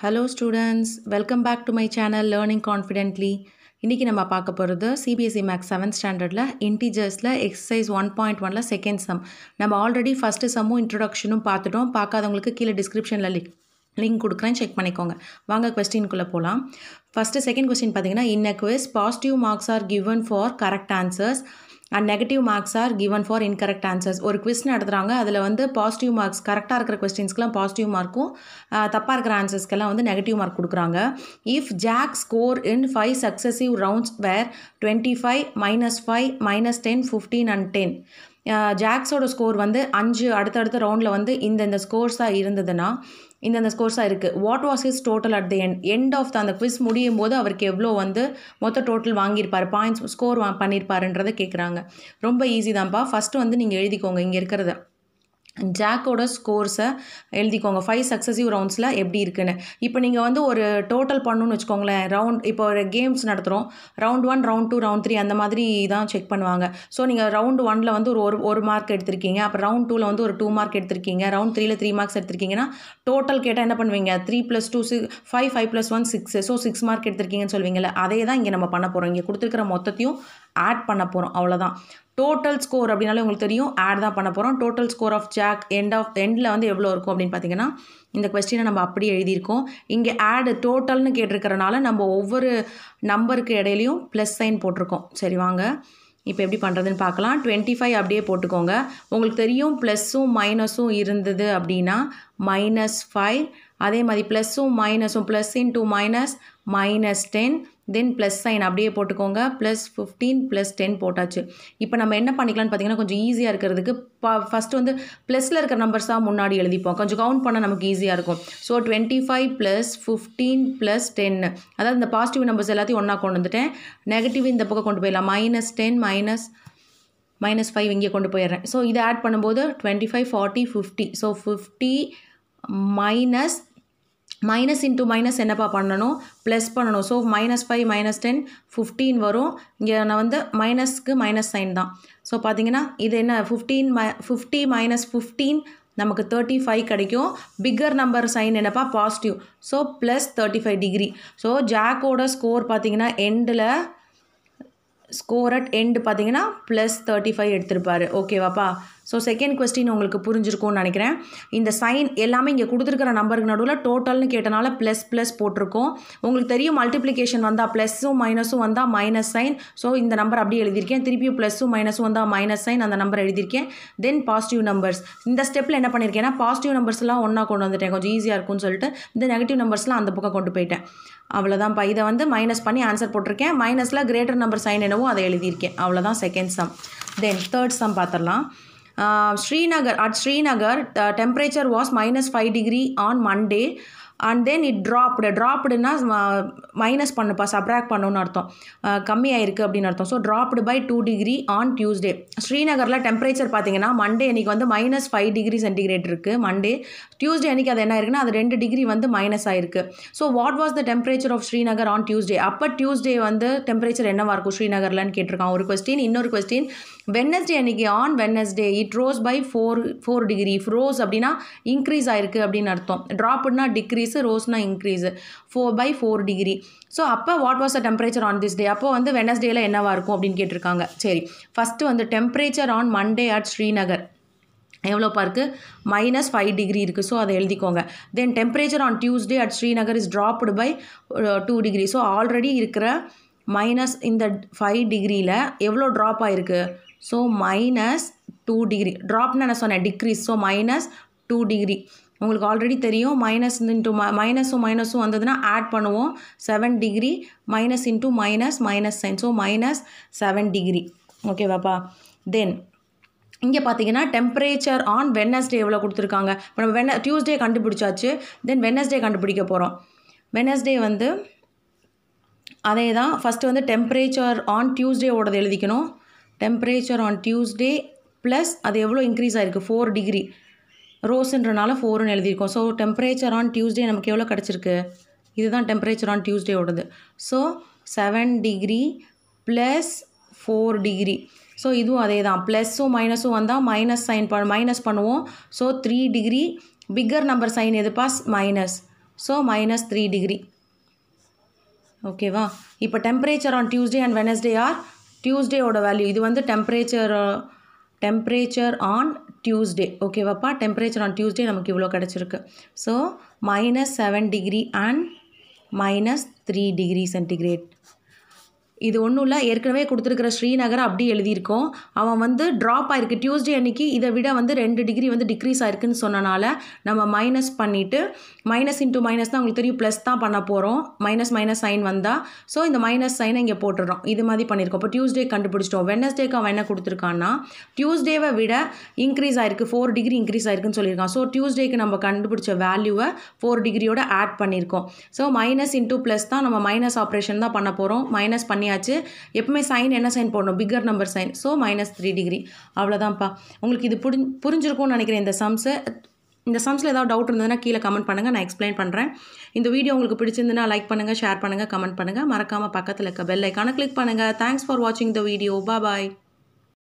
hello students welcome back to my channel learning confidently இன்றைக்கி நம்ம பார்க்க போகிறது சிபிஎஸ்சி மேக்ஸ் செவன்த் ஸ்டாண்டர்டில் இன்டீஜர்ஸில் எக்ஸசைஸ் ஒன் பாயிண்ட் ஒனில் செகண்ட் சம் நம்ம ஆல்ரெடி ஃபஸ்ட்டு சம்மும் இன்ட்ரொடக்ஷனும் பார்த்துட்டோம் பார்க்காதவங்களுக்கு கீழே டிஸ்கிரிப்ஷனில் லிங்க் லிங்க் கொடுக்குறேன் செக் பண்ணிக்கோங்க வாங்க கொஸ்டின்குள்ளே போகலாம் ஃபஸ்ட்டு செகண்ட் கொஸ்டின் பார்த்தீங்கன்னா in a positive marks are given for correct answers and negative marks are given for incorrect answers ஒரு கொஸ்ட் நடத்துகிறாங்க அதில் வந்து பாசிட்டிவ் மார்க்ஸ் கரெக்டாக இருக்கிற கொஸ்டின்ஸ்க்கெலாம் பாசிட்டிவ் மார்க்கும் தப்பாக இருக்கிற ஆன்சர்ஸ்க்கெல்லாம் வந்து நெகட்டிவ் மார்க் கொடுக்குறாங்க if Jack score in five successive rounds where twenty five minus five minus ten fifteen and ten ஜாக்ஸோட ஸ்கோர் வந்து அஞ்சு அடுத்தடுத்த ரவுண்டில் வந்து இந்தந்த ஸ்கோர்ஸாக இருந்ததுன்னா இந்தந்த ஸ்கோர்ஸாக இருக்குது what was is total at the end end of the அந்த குவிஸ் முடியும் போது அவருக்கு எவ்வளோ வந்து மொத்த டோட்டல் வாங்கியிருப்பார் பாயிண்ட்ஸ் ஸ்கோர் வா பண்ணியிருப்பாருன்றதை கேட்குறாங்க ரொம்ப ஈஸி தான்ப்பா ஃபஸ்ட்டு வந்து நீங்கள் எழுதிக்கோங்க இங்கே இருக்கிறத ஜாக்கோட ஸ்கோர்ஸை எழுதிக்கோங்க ஃபைவ் சக்ஸஸிவ் ரவுண்ட்ஸில் எப்படி இருக்குன்னு இப்போ நீங்கள் வந்து ஒரு டோட்டல் பண்ணணும்னு வச்சுக்கோங்களேன் ரவுண்ட் இப்போ ஒரு கேம்ஸ் நடத்துகிறோம் round one round two round three அந்த மாதிரி தான் செக் பண்ணுவாங்க ஸோ நீங்கள் ரவுண்ட் ஒனில் வந்து ஒரு ஒரு ஒரு மார்க் எடுத்திருக்கீங்க அப்புறம் ரவுண்ட் டூவில் வந்து ஒரு டூ மார்க் எடுத்திருக்கீங்க ரவுண்ட் த்ரீல த்ரீ மார்க்ஸ் எடுத்திருக்கீங்கன்னா டோட்டல் கேட்டால் என்ன பண்ணுவீங்க three plus two six five five plus one six so six mark எடுத்திருக்கீங்கன்னு சொல்வீங்கல்ல அதே தான் இங்கே நம்ம பண்ண போகிறோம் இங்கே கொடுத்துருக்குற மொத்தத்தையும் ஆட் பண்ண போகிறோம் அவ்வளோதான் டோட்டல் ஸ்கோர் அப்படின்னாலே உங்களுக்கு தெரியும் ஆட் தான் பண்ண போகிறோம் total score of Jack end of எண்டில் வந்து எவ்வளோ இருக்கும் அப்படின்னு பார்த்தீங்கன்னா இந்த கொஸ்டினை நம்ம அப்படியே எழுதியிருக்கோம் இங்கே ஆடு டோட்டல்னு கேட்டிருக்கிறனால நம்ம ஒவ்வொரு நம்பருக்கு இடையிலையும் ப்ளஸ் சைன் போட்டிருக்கோம் சரி வாங்க இப்போ எப்படி பண்ணுறதுன்னு பார்க்கலாம் டுவெண்ட்டி ஃபைவ் அப்படியே போட்டுக்கோங்க உங்களுக்கு தெரியும் ப்ளஸ்ஸும் மைனஸும் இருந்தது அப்படின்னா மைனஸ் ஃபைவ் அதே மாதிரி ப்ளஸ்ஸும் மைனஸும் plus in two minus minus ten then plus sign அப்படியே போட்டுக்கோங்க ப்ளஸ் ஃபிஃப்டீன் ப்ளஸ் டென் போட்டாச்சு இப்போ நம்ம என்ன பண்ணிக்கலாம்னு பார்த்தீங்கன்னா கொஞ்சம் ஈஸியாக இருக்கிறதுக்கு பா ஃபஸ்ட்டு வந்து ப்ளஸில் இருக்கிற நம்பர்ஸாக முன்னாடி எழுதிப்போம் கொஞ்சம் கவுண்ட் பண்ண நமக்கு ஈஸியாக இருக்கும் so twenty five plus fifteen plus டென்னு அதாவது இந்த பாசிட்டிவ் நம்பர்ஸ் எல்லாத்தையும் ஒன்றா கொண்டு வந்துட்டேன் நெகட்டிவ் இந்த பக்கம் கொண்டு போயிடலாம் minus ten minus minus five இங்கே கொண்டு போயிடுறேன் ஸோ இதை ஆட் பண்ணும்போது twenty five forty fifty so fifty minus minus into minus என்னப்பா பண்ணணும் ப்ளஸ் பண்ணணும் so minus five minus ten fifteen வரும் இங்கே நான் வந்து மைனஸ்க்கு மைனஸ் சைன் தான் ஸோ பார்த்தீங்கன்னா இது என்ன fifteen my fifty minus fifteen நமக்கு தேர்ட்டி ஃபைவ் கிடைக்கும் பிக்கர் நம்பர் சைன் என்னப்பா positive so plus thirty five degree so ஜாக்கோட ஸ்கோர் பார்த்தீங்கன்னா எண்டில் ஸ்கோர் அட் எண்டு பார்த்தீங்கன்னா ப்ளஸ் தேர்ட்டி ஃபைவ் எடுத்திருப்பாரு ஓகேவாப்பா ஸோ செகண்ட் கொஸ்டின் உங்களுக்கு புரிஞ்சிருக்கும்னு நினைக்கிறேன் இந்த சைன் எல்லாமே இங்கே கொடுத்துருக்கிற நம்பருக்கு நடுவில் டோட்டல்னு கேட்டனால ப்ளஸ் ப்ளஸ் போட்டிருக்கோம் உங்களுக்கு தெரியும் மல்டிப்ளிகேஷன் வந்தால் ப்ளஸ்ஸும் மைனஸும் வந்தால் மைனஸ் சைன் ஸோ இந்த நம்பர் அப்படியே எழுதியிருக்கேன் திருப்பியும் ப்ளஸ்ஸும் மைனஸும் வந்தால் மைனஸ் சைன் அந்த நம்பர் எழுதியிருக்கேன் தென் பாசிட்டிவ் நம்பர்ஸ் இந்த ஸ்டெப்பில் என்ன பண்ணியிருக்கேன்னா பாசிட்டிவ் நம்பர்ஸ்லாம் ஒன்றா கொண்டு வந்துட்டேன் கொஞ்சம் ஈஸியாக இருக்கும்னு சொல்லிட்டு இந்த நெகட்டிவ் நம்பர்ஸ்லாம் அந்த பக்கம் கொண்டு போயிட்டேன் அவ்வளோதான்ப்பா இதை வந்து மைனஸ் பண்ணி ஆன்சர் போட்டிருக்கேன் மைனஸில் கிரேட்டர் நம்பர் சைன் என்னவோ அதை எழுதியிருக்கேன் அவ்வளோதான் second sum then third sum பார்த்துடலாம் Srinagar at Srinagar the was minus five degree on Monday and then it dropped ட்ராப்டுன்னா மைனஸ் பண்ணுப்பா சப்ராக் பண்ணுன்னு அர்த்தம் ஆயிருக்கு அப்படின்னு அர்த்தம் so dropped by two degree on Tuesday ஸ்ரீநகரில் டெம்பரேச்சர் பார்த்தீங்கன்னா மண்டே அன்றைக்கி வந்து மைனஸ் ஃபைவ் டிகிரி சென்டிகிரேட் இருக்குது மண்டே டியூஸ்டே அன்றைக்கி அது என்ன இருக்குன்னா அது ரெண்டு டிகிரி வந்து மைனஸ் ஆயிருக்கு so what was the temperature of Srinagar on Tuesday அப்போ டியூஸ்டே வந்து டெம்பரேச்சர் என்னவாக இருக்கும் ஸ்ரீநகரில்னு கேட்டிருக்கான் ஒரு கொஸ்டின் இன்னொரு கொஸ்டின் வெட்னஸ்டே அன்றைக்கி on Wednesday it rose by four four degree if rose அப்படின்னா இன்க்ரீஸ் ஆயிருக்கு அப்படின்னு அர்த்தம் ட்ராப்னா டிக்ரீஸு ரோஸ்னால் increase four by four degree so அப்போ what was a temperature on this day அப்போ வந்து வெட்னஸ்டேயில் என்னவாக இருக்கும் அப்படின்னு கேட்டிருக்காங்க சரி ஃபஸ்ட்டு வந்து temperature on Monday at Srinagar எவ்வளோப்பா இருக்குது மைனஸ் ஃபைவ் டிகிரி இருக்குது ஸோ அதை எழுதிக்கோங்க then temperature on Tuesday at Srinagar is dropped by two degree so already இருக்கிற மைனஸ் இந்த ஃபைவ் டிகிரியில் எவ்வளோ ட்ராப் ஆகிருக்கு ஸோ மைனஸ் டூ டிகிரி ட்ராப்னு நான் சொன்னேன் decrease so minus two degree உங்களுக்கு ஆல்ரெடி தெரியும் மைனஸ் இன்ட்டு ம மைனஸும் மைனஸும் வந்ததுன்னா ஆட் பண்ணுவோம் seven degree minus into minus minus sign so minus seven degree ஓகேவாப்பா தென் இங்கே பார்த்தீங்கன்னா டெம்பரேச்சர் ஆன் வெனஸ்டே எவ்வளோ கொடுத்துருக்காங்க இப்போ நம்ம வென டியூஸ்டே கண்டுபிடிச்சாச்சு தென் வெனஸ்டே கண்டுபிடிக்க போகிறோம் வெனஸ்டே வந்து அதே தான் ஃபஸ்ட்டு வந்து டெம்பரேச்சர் ஆன் ஓடது எழுதிக்கணும் டெம்பரேச்சர் ஆன் டியூஸ்டே ப்ளஸ் அது எவ்வளோ இன்க்ரீஸ் ஆகிருக்கு ஃபோர் டிகிரி ரோஸ்ன்றனால ஃபோர்னு எழுதியிருக்கோம் ஸோ டெம்பரேச்சர் ஆன் டியூஸ்டே நமக்கு எவ்வளோ கிடச்சிருக்கு இதுதான் டெம்பரேச்சர் ஆன் டியூஸ்டேவோடது so seven degree plus four degree so இதுவும் அதே தான் ப்ளஸ்ஸும் மைனஸும் வந்தால் மைனஸ் சைன் ப மைனஸ் பண்ணுவோம் so three degree bigger number sign எது பாஸ் minus so minus three degree ஓகேவா இப்போ temperature on Tuesday and Wednesday are டியூஸ்டேவோட வேல்யூ இது வந்து டெம்பரேச்சர் டெம்பரேச்சர் ஆன் டியூஸ்டே ஓகேவாப்பா டெம்பரேச்சர் ஆன் டியூஸ்டே நமக்கு இவ்வளோ கிடச்சிருக்கு so minus seven degree and minus three degree centigrade இது ஒன்றும் இல்லை ஏற்கனவே கொடுத்துருக்குற ஸ்ரீநகர் அப்படி எழுதியிருக்கோம் அவன் வந்து ட்ராப் ஆகிருக்கு டியூஸ்டே அன்னைக்கு இதை விட வந்து ரெண்டு டிகிரி வந்து டிக்ரீஸ் ஆயிருக்குன்னு சொன்னனால நம்ம மைனஸ் பண்ணிவிட்டு மைனஸ் இன்ட்டு மைனஸ் தான் உங்களுக்கு தெரியும் ப்ளஸ் தான் பண்ண போகிறோம் மைனஸ் மைனஸ் சைன் வந்தால் ஸோ இந்த மைனஸ் சைனை இங்கே போட்டுடுறோம் இது மாதிரி பண்ணியிருக்கோம் இப்போ டியூஸ்டே கண்டுபிடிச்சிட்டோம் வெனஸ்டேக்கு அவன் என்ன கொடுத்துருக்கான்னா டியூஸ்டேவை விட இன்க்ரீஸ் ஆயிருக்கு ஃபோர் டிகிரி இன்க்ரீஸ் ஆயிருக்குன்னு சொல்லியிருக்கான் ஸோ டியூஸ்டேக்கு நம்ம கண்டுபிடிச்ச வேல்யூவை ஃபோர் டிகிரியோட ஆட் பண்ணியிருக்கோம் ஸோ மைனஸ் இன்ட்டு ப்ளஸ் தான் நம்ம மைனஸ் ஆப்ரேஷன் தான் பண்ண போகிறோம் மைனஸ் பண்ணி பண்ணியாச்சு எப்பவுமே சைன் என்ன சைன் போடணும் bigger number sign so minus three degree அவ்வளோதான்ப்பா உங்களுக்கு இது புரி புரிஞ்சிருக்கும்னு நினைக்கிறேன் இந்த சம்ஸை இந்த சம்ஸில் ஏதாவது டவுட் இருந்ததுன்னா கீழே கமெண்ட் பண்ணுங்கள் நான் எக்ஸ்பிளைன் பண்ணுறேன் இந்த வீடியோ உங்களுக்கு பிடிச்சிருந்துன்னா லைக் பண்ணுங்கள் ஷேர் பண்ணுங்கள் கமெண்ட் பண்ணுங்கள் மறக்காமல் பக்கத்தில் இருக்க பெல் ஐக்கானை கிளிக் பண்ணுங்கள் தேங்க்ஸ் ஃபார் வாட்சிங் த வீடியோ பாய்